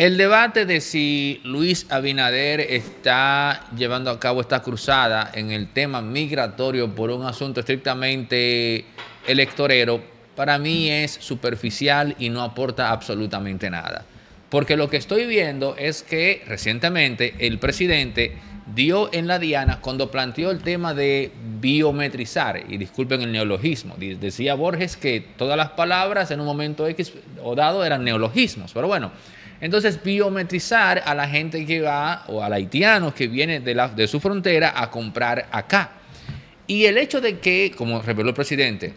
El debate de si Luis Abinader está llevando a cabo esta cruzada en el tema migratorio por un asunto estrictamente electorero, para mí es superficial y no aporta absolutamente nada. Porque lo que estoy viendo es que recientemente el presidente dio en la diana cuando planteó el tema de biometrizar, y disculpen el neologismo, decía Borges que todas las palabras en un momento X o dado eran neologismos, pero bueno. Entonces, biometrizar a la gente que va o al haitiano que viene de, su frontera a comprar acá. Y el hecho de que, como reveló el presidente,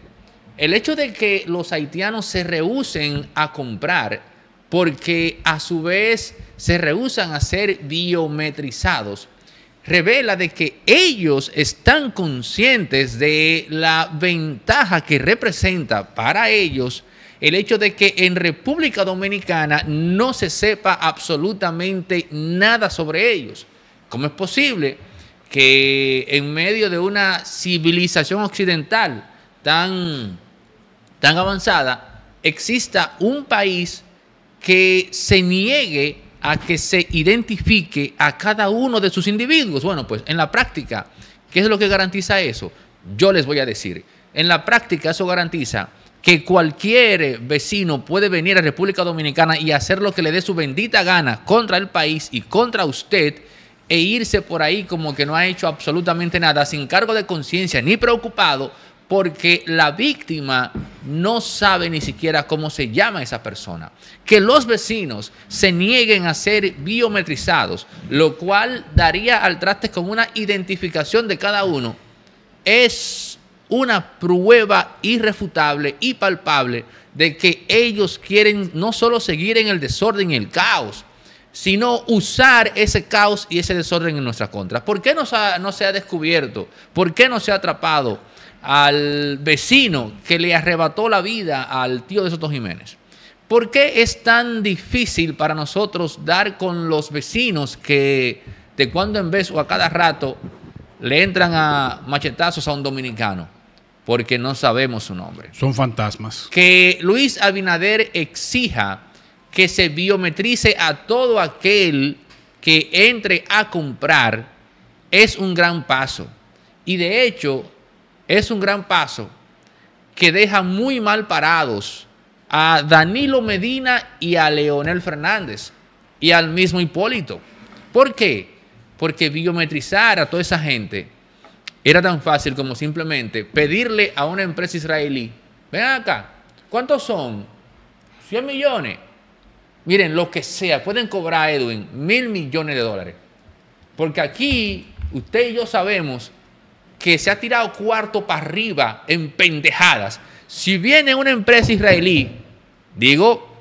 el hecho de que los haitianos se rehúsen a comprar porque a su vez se rehúsan a ser biometrizados, revela de que ellos están conscientes de la ventaja que representa para ellos el hecho de que en República Dominicana no se sepa absolutamente nada sobre ellos. ¿Cómo es posible que en medio de una civilización occidental tan, tan avanzada exista un país que se niegue a que se identifique a cada uno de sus individuos. Bueno, pues en la práctica, ¿qué es lo que garantiza eso? Yo les voy a decir, en la práctica eso garantiza que cualquier vecino puede venir a República Dominicana y hacer lo que le dé su bendita gana contra el país y contra usted e irse por ahí como que no ha hecho absolutamente nada, sin cargo de conciencia ni preocupado, porque la víctima no sabe ni siquiera cómo se llama esa persona. Que los vecinos se nieguen a ser biometrizados, lo cual daría al traste con una identificación de cada uno, es una prueba irrefutable y palpable de que ellos quieren no solo seguir en el desorden y el caos, sino usar ese caos y ese desorden en nuestra contra. ¿Por qué no se ha, no se ha descubierto? ¿Por qué no se ha atrapado al vecino que le arrebató la vida al tío de Soto Jiménez? ¿Por qué es tan difícil para nosotros dar con los vecinos que de cuando en vez o a cada rato le entran a machetazos a un dominicano? porque no sabemos su nombre. Son fantasmas. Que Luis Abinader exija que se biometrice a todo aquel que entre a comprar es un gran paso. Y de hecho, es un gran paso que deja muy mal parados a Danilo Medina y a Leonel Fernández y al mismo Hipólito. ¿Por qué? Porque biometrizar a toda esa gente era tan fácil como simplemente pedirle a una empresa israelí, ven acá, ¿cuántos son? 100 millones. Miren, lo que sea, pueden cobrar a Edwin mil millones de dólares. Porque aquí usted y yo sabemos que se ha tirado cuarto para arriba en pendejadas. Si viene una empresa israelí, digo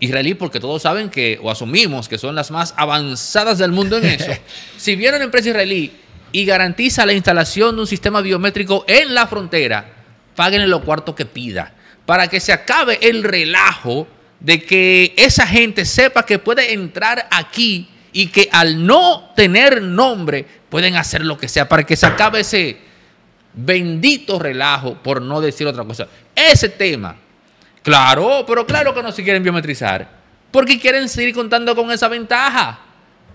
israelí porque todos saben que, o asumimos que son las más avanzadas del mundo en eso, si viene una empresa israelí y garantiza la instalación de un sistema biométrico en la frontera, paguen lo cuarto que pida, para que se acabe el relajo de que esa gente sepa que puede entrar aquí y que al no tener nombre pueden hacer lo que sea, para que se acabe ese bendito relajo, por no decir otra cosa. Ese tema, claro, pero claro que no se quieren biometrizar, porque quieren seguir contando con esa ventaja.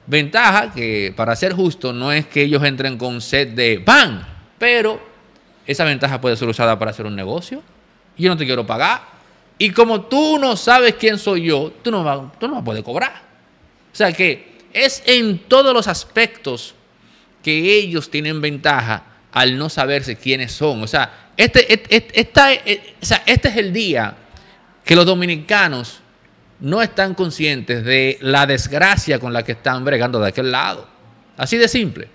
Ventaja que, para ser justo, no es que ellos entren con set de pan, pero esa ventaja puede ser usada para hacer un negocio. Yo no te quiero pagar. Y como tú no sabes quién soy yo, tú no, tú no cobrar. O sea que es en todos los aspectos que ellos tienen ventaja al no saberse quiénes son. O sea, este, este, este, eh, este es el día que los dominicanos no están conscientes de la desgracia con la que están bregando de aquel lado. Así de simple.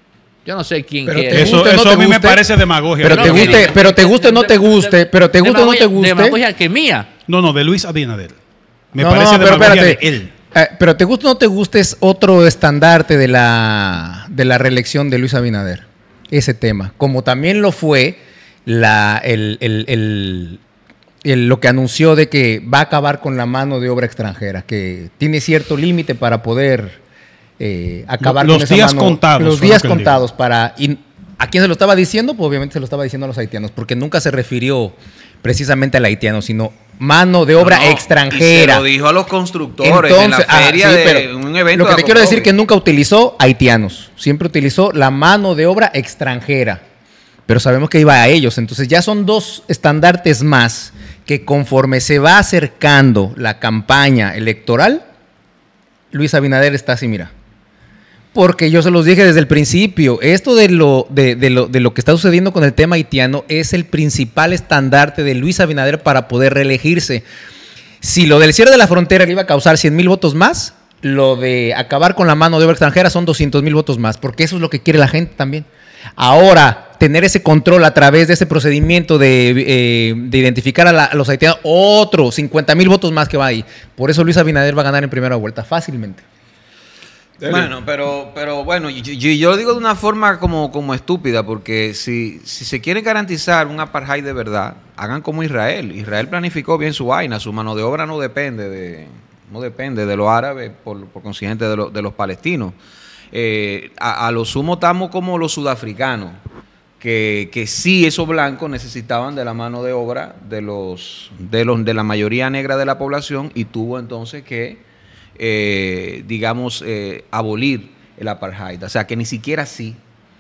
Yo no sé quién pero Eso, eso a mí me parece demagogia. Pero, te, guste, pero te guste, no te guste, pero te guste, no te guste. Demagogia que mía. No, no, de Luis Abinader. Me parece pero demagogia de él. Eh, pero te guste o no te guste es otro estandarte de la, de la reelección de Luis Abinader. Ese tema. Como también lo fue la, el, el, lo que anunció de que va a acabar con la mano de obra extranjera, que tiene cierto límite para poder eh, acabar los con esa días contados. Los días contados para... Y, ¿A quién se lo estaba diciendo? Pues obviamente se lo estaba diciendo a los haitianos, porque nunca se refirió precisamente al haitiano, sino mano de obra extranjera. lo dijo a los constructores en la ah, feria de un evento. Lo que te quiero decir que nunca utilizó haitianos, siempre utilizó la mano de obra extranjera. Pero sabemos que iba a ellos. Entonces ya son dos estandartes más que conforme se va acercando la campaña electoral, Luis Abinader está así, mira. Porque yo se los dije desde el principio, esto de lo, de, lo, que está sucediendo con el tema haitiano es el principal estandarte de Luis Abinader para poder reelegirse. Si lo del cierre de la frontera le iba a causar 100 mil votos más, lo de acabar con la mano de obra extranjera son 200 mil votos más, porque eso es lo que quiere la gente también. Ahora, tener ese control a través de ese procedimiento de, eh, identificar a, los haitianos, otro 50 mil votos más que va ahí. Por eso Luis Abinader va a ganar en primera vuelta fácilmente. Bueno, pero, pero bueno, yo, lo digo de una forma como, como estúpida, porque si, si se quiere garantizar un apartheid de verdad, hagan como Israel. Israel planificó bien su vaina, su mano de obra no depende de, no depende de los árabes, por, consiguiente de, los palestinos. Eh, a, a lo sumo estamos como los sudafricanos que, sí esos blancos necesitaban de la mano de obra de los, de los de la mayoría negra de la población y tuvo entonces que eh, digamos eh, abolir el apartheid. O sea que ni siquiera así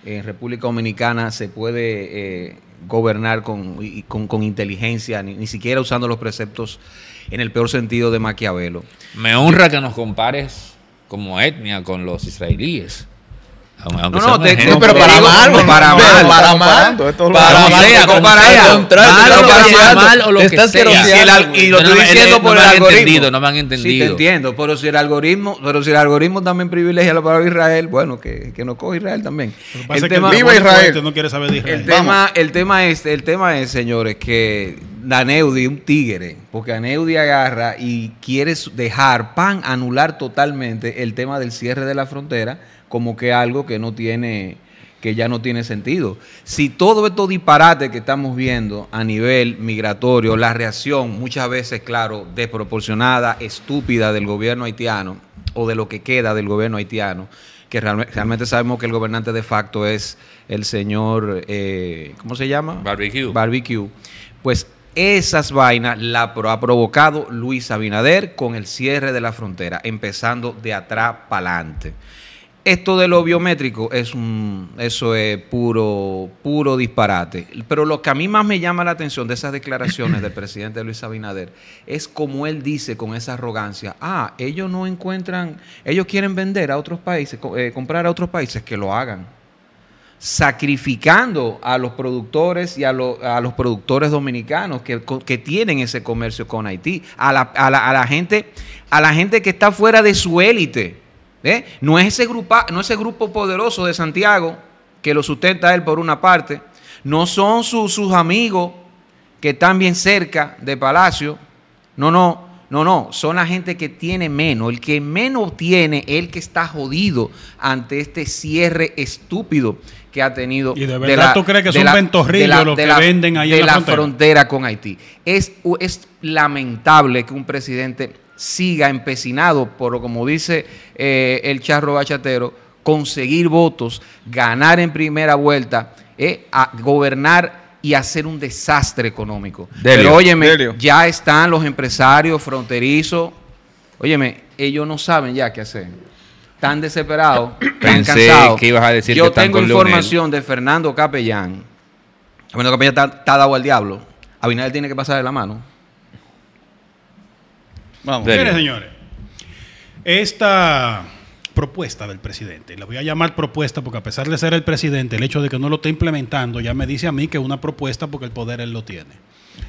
en República Dominicana se puede eh, gobernar con, con, inteligencia, ni, ni, siquiera usando los preceptos en el peor sentido de Maquiavelo. Me honra que nos compares como etnia con los israelíes no, no, pero para mal, para mal, para mal, para mal, comparando mal o lo que sea. Y lo estoy diciendo por el algoritmo. No me han entendido. Sí, te entiendo, pero si el algoritmo, pero si el algoritmo también privilegia la palabra Israel, bueno, que, que no coge Israel también. El tema, viva Israel. No quiere saber de Israel. El tema, el tema es, el tema es, señores, que Aneudi, un tigre, porque Aneudi agarra y quiere dejar pan, anular totalmente el tema del cierre de la frontera como que algo que no tiene que ya no tiene sentido. Si todo esto disparate que estamos viendo a nivel migratorio, la reacción muchas veces, claro, desproporcionada, estúpida del gobierno haitiano o de lo que queda del gobierno haitiano, que realmente, sabemos que el gobernante de facto es el señor, eh, ¿cómo se llama? Barbecue. Barbecue. Pues esas vainas la ha provocado Luis Abinader con el cierre de la frontera, empezando de atrás para adelante. Esto de lo biométrico es un, eso es puro, puro disparate. Pero lo que a mí más me llama la atención de esas declaraciones del presidente Luis Abinader es como él dice con esa arrogancia, ah, ellos no encuentran, ellos quieren vender a otros países, eh, comprar a otros países, que lo hagan sacrificando a los productores y a, a los productores dominicanos que, que, tienen ese comercio con Haití, a la, gente, a la gente que está fuera de su élite. ¿eh? No, es ese grupo no ese grupo poderoso de Santiago que lo sustenta él por una parte, no son sus amigos que están bien cerca de Palacio, no, no, no, no, son la gente que tiene menos. El que menos tiene, el que está jodido ante este cierre estúpido que ha tenido. ¿Y de verdad la, tú crees que son ventorrillos los que venden ahí en la, frontera. con Haití. Es, es lamentable que un presidente siga empecinado por, como dice eh, el charro bachatero, conseguir votos, ganar en primera vuelta, eh, gobernar y hacer un desastre económico. Pero óyeme, ya están los empresarios fronterizos. Óyeme, ellos no saben ya qué hacer. Están desesperados, están cansados. a Yo tengo información de Fernando Capellán. Fernando Capellán está, dado al diablo. Abinader tiene que pasar de la mano. Vamos. Miren, señores. Esta propuesta del presidente. La voy a llamar propuesta porque a pesar de ser el presidente, el hecho de que no lo esté implementando ya me dice a mí que es una propuesta porque el poder él lo tiene.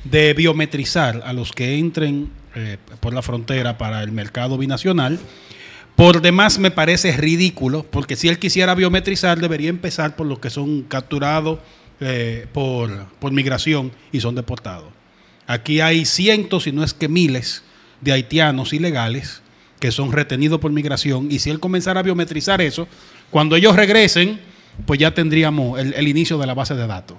De biometrizar a los que entren eh, por la frontera para el mercado binacional. Por demás me parece ridículo porque si él quisiera biometrizar debería empezar por los que son capturados eh, por, por migración y son deportados. Aquí hay cientos, si no es que miles, de haitianos ilegales que son retenidos por migración, y si él comenzara a biometrizar eso, cuando ellos regresen, pues ya tendríamos el, inicio de la base de datos.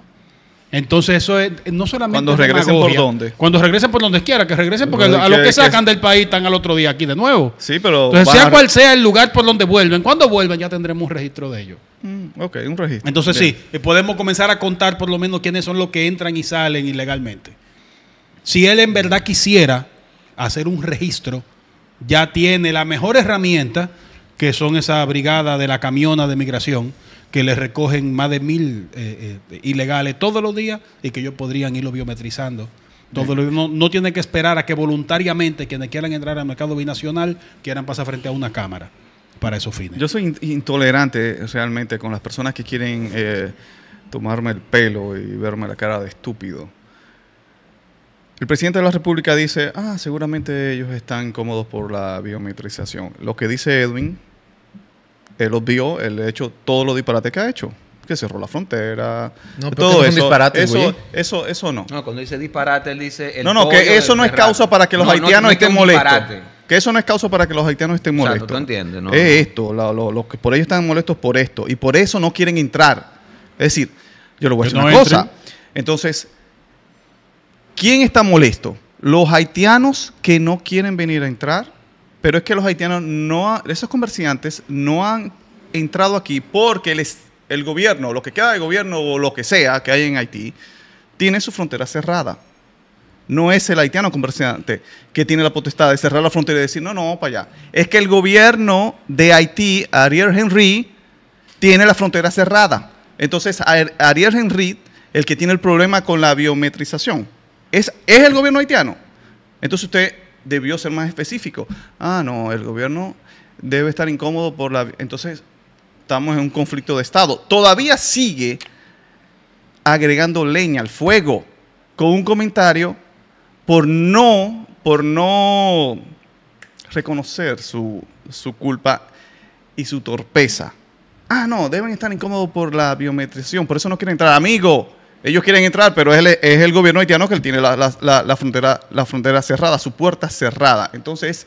Entonces eso es no solamente... Cuando regresen por dónde. Cuando regresen por donde quiera, que regresen porque a los que sacan del país están al otro día aquí de nuevo. Sí, pero... Entonces sea cual sea el lugar por donde vuelven, cuando vuelven ya tendremos un registro de ellos. Mm, ok, un registro. Entonces sí, eh, podemos comenzar a contar por lo menos quiénes son los que entran y salen ilegalmente. Si él en verdad quisiera hacer un registro ya tiene la mejor herramienta, que son esa brigada de la camiona de migración, que les recogen más de mil eh, eh, ilegales todos los días y que ellos podrían irlo biometrizando. Todo lo, no, no tienen que esperar a que voluntariamente quienes quieran entrar al mercado binacional quieran pasar frente a una cámara para esos fines. Yo soy intolerante realmente con las personas que quieren eh, tomarme el pelo y verme la cara de estúpido. El presidente de la República dice, ah, seguramente ellos están cómodos por la biometrización. Lo que dice Edwin, él obvió ha hecho, todos los disparates que ha hecho que cerró la frontera. No, todo eso, disparate, eso, eso, eso, no. No, cuando dice disparate, él dice. no, no, que eso no es causa para que los haitianos estén molestos. Que eso no es causa para que los haitianos estén molestos. Exacto, entiendes, ¿no? Es esto, que por ellos están molestos por esto y por eso no quieren entrar. Es decir, yo lo voy a decir una cosa. Entonces, ¿Quién está molesto? Los haitianos que no quieren venir a entrar, pero es que los haitianos no, esos comerciantes no han entrado aquí porque el, el gobierno, lo que queda de gobierno o lo que sea que hay en Haití, tiene su frontera cerrada. No es el haitiano comerciante que tiene la potestad de cerrar la frontera y decir, no, no, para allá. Es que el gobierno de Haití, Ariel Henry, tiene la frontera cerrada. Entonces, Ariel Henry, el que tiene el problema con la biometrización, ¿Es, el gobierno haitiano? Entonces usted debió ser más específico. Ah, no, el gobierno debe estar incómodo por la... Entonces estamos en un conflicto de Estado. Todavía sigue agregando leña al fuego con un comentario por no, por no reconocer su, culpa y su torpeza. Ah, no, deben estar incómodos por la biometrización, por eso no quieren entrar. Amigo, ellos quieren entrar, pero es el, gobierno haitiano que tiene la, frontera, cerrada, su puerta cerrada. Entonces,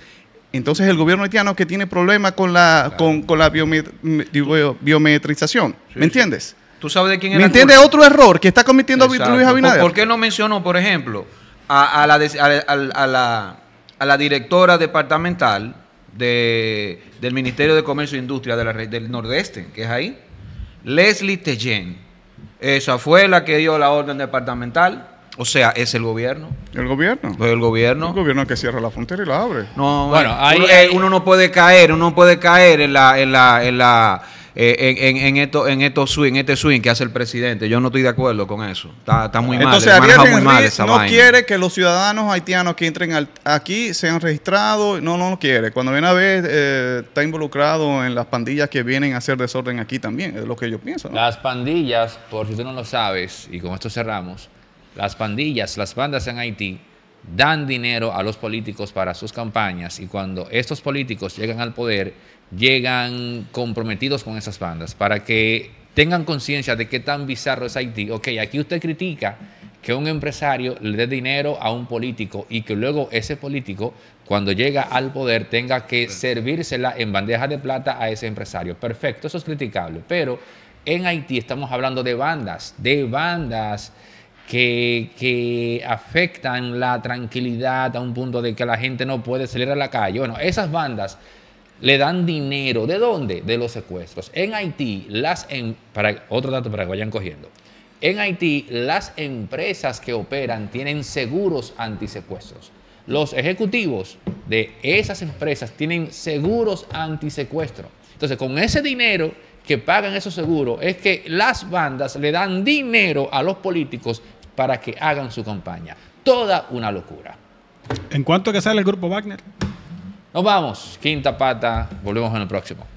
entonces el gobierno haitiano que tiene problemas con la, con, la biometrización. ¿Me entiendes? ¿Tú sabes de quién era ¿Me entiendes? Otro error que está cometiendo Luis Abinader. ¿Por, qué no mencionó, por ejemplo, a, la, directora departamental del Ministerio de Comercio e Industria de la, del Nordeste, que es ahí? Leslie Tellén esa fue la que dio la orden departamental. O sea, es el gobierno. ¿El gobierno? Pues el gobierno. El gobierno que cierra la frontera y la abre. No, bueno, eh, ahí, eh, uno, no puede caer, uno no puede caer en en la, en la eh, en, esto, en, esto swing, este swing que hace el presidente. Yo no estoy de acuerdo con eso. Está, muy mal. Entonces, no quiere que los ciudadanos haitianos que entren aquí sean registrados. No, no lo quiere. Cuando viene a ver, eh, está involucrado en las pandillas que vienen a hacer desorden aquí también. Es lo que yo pienso. Las pandillas, por si tú no lo sabes, y con esto cerramos, las pandillas, las bandas en Haití dan dinero a los políticos para sus campañas y cuando estos políticos llegan al poder, llegan comprometidos con esas bandas para que tengan conciencia de qué tan bizarro es Haití. Ok, aquí usted critica que un empresario le dé dinero a un político y que luego ese político, cuando llega al poder, tenga que servírsela en bandeja de plata a ese empresario. Perfecto, eso es criticable, pero en Haití estamos hablando de bandas, de bandas que, afectan la tranquilidad a un punto de que la gente no puede salir a la calle. Bueno, esas bandas le dan dinero. ¿De dónde? De los secuestros. En Haití, las... Em, para, otro dato para que vayan cogiendo. En Haití, las empresas que operan tienen seguros antisecuestros. Los ejecutivos de esas empresas tienen seguros antisecuestros. Entonces, con ese dinero que pagan esos seguros es que las bandas le dan dinero a los políticos para que hagan su campaña. Toda una locura. ¿En cuánto que sale el grupo Wagner? Nos vamos. Quinta pata. Volvemos en el próximo.